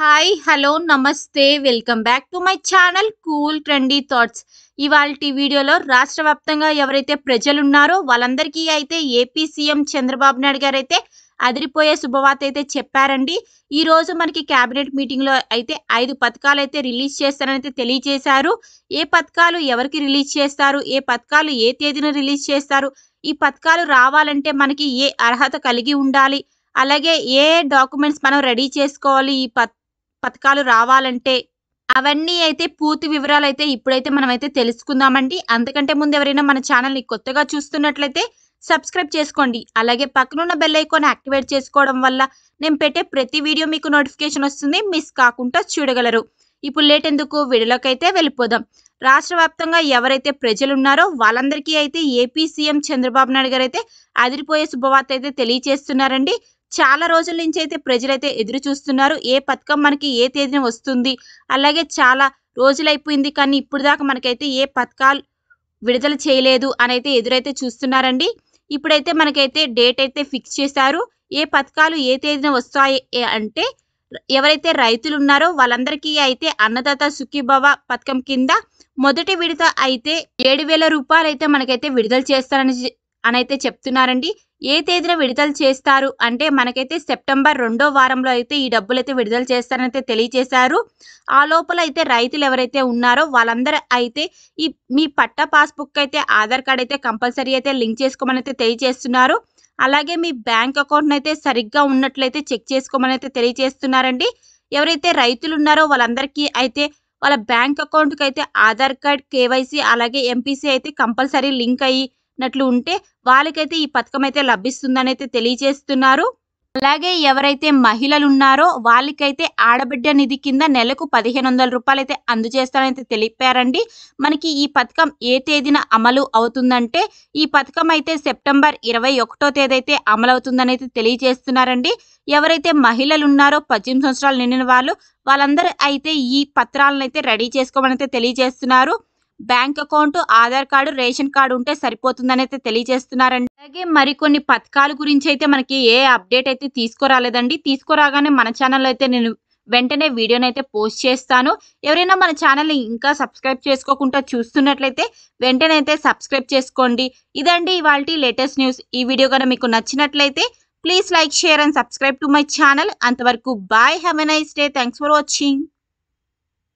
hi hello నమస్తే welcome back to my channel cool trendy thoughts ఇవాళ వీడియోలో రాష్ట్ర వ్యాప్తంగా ఎవరైతే ప్రజలున్నారో వాళ్ళందరికీ అయితే ఏపీ సీఎం చంద్రబాబు నాయుడు గారు అయితే అదిరిపోయే శుభవార్త అయితే చెప్పారండి ఈరోజు మనకి క్యాబినెట్ మీటింగ్లో అయితే ఐదు పథకాలు అయితే రిలీజ్ చేస్తారనైతే తెలియజేశారు ఏ పథకాలు ఎవరికి రిలీజ్ చేస్తారు ఏ పథకాలు ఏ తేదీన రిలీజ్ చేస్తారు ఈ పథకాలు రావాలంటే మనకి ఏ అర్హత కలిగి ఉండాలి అలాగే ఏ డాక్యుమెంట్స్ మనం రెడీ చేసుకోవాలి ఈ పత్ పథకాలు రావాలంటే అవన్నీ అయితే పూర్తి వివరాలు అయితే ఇప్పుడైతే మనమైతే తెలుసుకుందామండి అంతకంటే ముందు ఎవరైనా మన ఛానల్ని కొత్తగా చూస్తున్నట్లయితే సబ్స్క్రైబ్ చేసుకోండి అలాగే పక్కనున్న బెల్ ఐకాన్ యాక్టివేట్ చేసుకోవడం వల్ల నేను పెట్టే ప్రతి వీడియో మీకు నోటిఫికేషన్ వస్తుంది మిస్ కాకుండా చూడగలరు ఇప్పుడు లేట్ ఎందుకు విడులోకైతే వెళ్ళిపోదాం రాష్ట్ర వ్యాప్తంగా ఎవరైతే ప్రజలు ఉన్నారో వాళ్ళందరికీ అయితే ఏపీ సీఎం చంద్రబాబు నాయుడు గారు అయితే అదిరిపోయే శుభవార్త అయితే తెలియచేస్తున్నారండి చాలా రోజుల నుంచి అయితే ప్రజలైతే ఎదురు చూస్తున్నారు ఏ పథకం మనకి ఏ తేదీన వస్తుంది అలాగే చాలా రోజులైపోయింది కానీ ఇప్పుడు దాకా మనకైతే ఏ పథకాలు విడుదల చేయలేదు అని అయితే ఎదురైతే చూస్తున్నారండి ఇప్పుడైతే మనకైతే డేట్ అయితే ఫిక్స్ చేశారు ఏ పథకాలు ఏ తేదీన వస్తాయి అంటే ఎవరైతే రైతులు ఉన్నారో వాళ్ళందరికీ అయితే అన్నదాత సుఖీభవ పథకం కింద మొదటి విడత అయితే ఏడు వేల రూపాయలు అయితే మనకైతే విడుదల చేస్తారని అని అయితే చెప్తున్నారండి ఏ తేదీన విడుదల చేస్తారు అంటే మనకైతే సెప్టెంబర్ రెండో వారంలో అయితే ఈ డబ్బులు అయితే విడుదల చేస్తారనైతే తెలియజేశారు ఆ లోపల అయితే రైతులు ఎవరైతే ఉన్నారో వాళ్ళందరూ అయితే ఈ మీ పట్ట పాస్బుక్ అయితే ఆధార్ కార్డ్ అయితే కంపల్సరీ అయితే లింక్ చేసుకోమని అయితే తెలియజేస్తున్నారు అలాగే మీ బ్యాంక్ అకౌంట్ని అయితే సరిగ్గా ఉన్నట్లయితే చెక్ చేసుకోమని అయితే తెలియజేస్తున్నారండి ఎవరైతే రైతులు ఉన్నారో వాళ్ళందరికీ అయితే వాళ్ళ బ్యాంక్ అకౌంట్కి అయితే ఆధార్ కార్డ్ కేవైసీ అలాగే ఎంపీసీ అయితే కంపల్సరీ లింక్ అయ్యి నట్లు ఉంటే వాళ్ళకైతే ఈ పథకం అయితే లభిస్తుందనైతే అయితే తెలియజేస్తున్నారు అలాగే ఎవరైతే మహిళలు ఉన్నారో వాళ్ళకైతే ఆడబిడ్డ నిధి కింద నెలకు పదిహేను వందల రూపాయలు అయితే అందజేస్తానైతే తెలిపారండి మనకి ఈ పథకం ఏ తేదీన అమలు అవుతుందంటే ఈ పథకం అయితే సెప్టెంబర్ ఇరవై ఒకటో తేదీ అయితే అమలు అవుతుందని అయితే తెలియజేస్తున్నారండి ఎవరైతే మహిళలు ఉన్నారో పద్దెనిమిది సంవత్సరాలు నిండిన వాళ్ళు వాళ్ళందరూ అయితే ఈ పత్రాలను అయితే రెడీ చేసుకోమని అయితే తెలియజేస్తున్నారు bank account Aadhaar card ration card ఉంటే సరిపోతుందని అయితే తెలియజేస్తున్నారండి అలాగే మరికొన్ని పథకాల గురించి అయితే మనకి ఏ అప్డేట్ అయితే తీసుకురాలేదండి తీసుకురాగానే మన ఛానల్ అయితే నేను వెంటనే వీడియోని అయితే పోస్ట్ చేస్తాను ఎవరైనా మన ఛానల్ని ఇంకా సబ్స్క్రైబ్ చేసుకోకుండా చూస్తున్నట్లయితే వెంటనే అయితే సబ్స్క్రైబ్ చేసుకోండి ఇదండి ఇవాళ లేటెస్ట్ న్యూస్ ఈ వీడియో కనుక మీకు నచ్చినట్లయితే please like share and subscribe to my channel అంతవరకు bye have a nice day thanks for watching